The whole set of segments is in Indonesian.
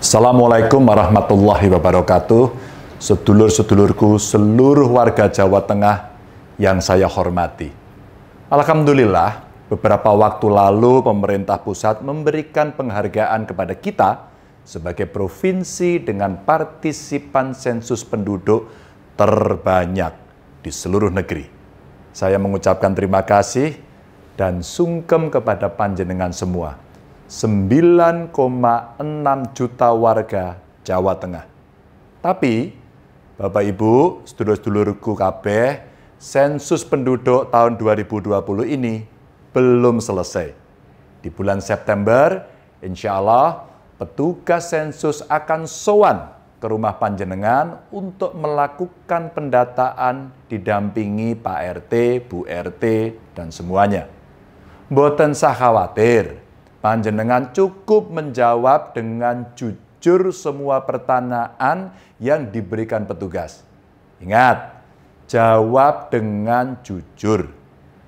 Assalamualaikum warahmatullahi wabarakatuh. Sedulur-sedulurku seluruh warga Jawa Tengah yang saya hormati. Alhamdulillah, beberapa waktu lalu pemerintah pusat memberikan penghargaan kepada kita sebagai provinsi dengan partisipan sensus penduduk terbanyak di seluruh negeri. Saya mengucapkan terima kasih dan sungkem kepada panjenengan semua 9,6 juta warga Jawa Tengah. Tapi, Bapak Ibu, sedulur-sedulurku kabeh, sensus penduduk tahun 2020 ini belum selesai. Di bulan September, insya Allah, petugas sensus akan sowan ke rumah panjenengan untuk melakukan pendataan didampingi Pak RT, Bu RT, dan semuanya. Boten sah khawatir, Panjenengan cukup menjawab dengan jujur semua pertanyaan yang diberikan petugas. Ingat, jawab dengan jujur.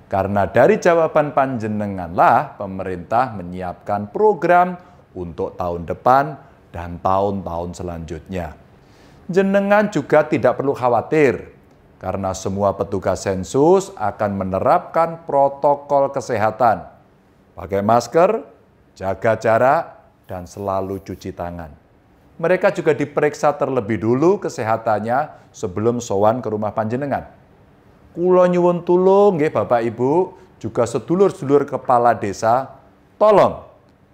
Karena dari jawaban panjenenganlah pemerintah menyiapkan program untuk tahun depan dan tahun-tahun selanjutnya. Jenengan juga tidak perlu khawatir karena semua petugas sensus akan menerapkan protokol kesehatan. Pakai masker, jaga jarak, dan selalu cuci tangan. Mereka juga diperiksa terlebih dulu kesehatannya sebelum sowan ke rumah panjenengan. Kulo nyuwun tulung ya Bapak Ibu, juga sedulur-sedulur kepala desa, tolong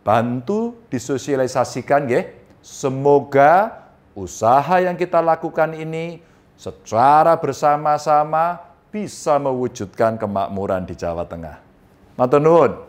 bantu disosialisasikan ya. Semoga usaha yang kita lakukan ini secara bersama-sama bisa mewujudkan kemakmuran di Jawa Tengah. Matur nuwun.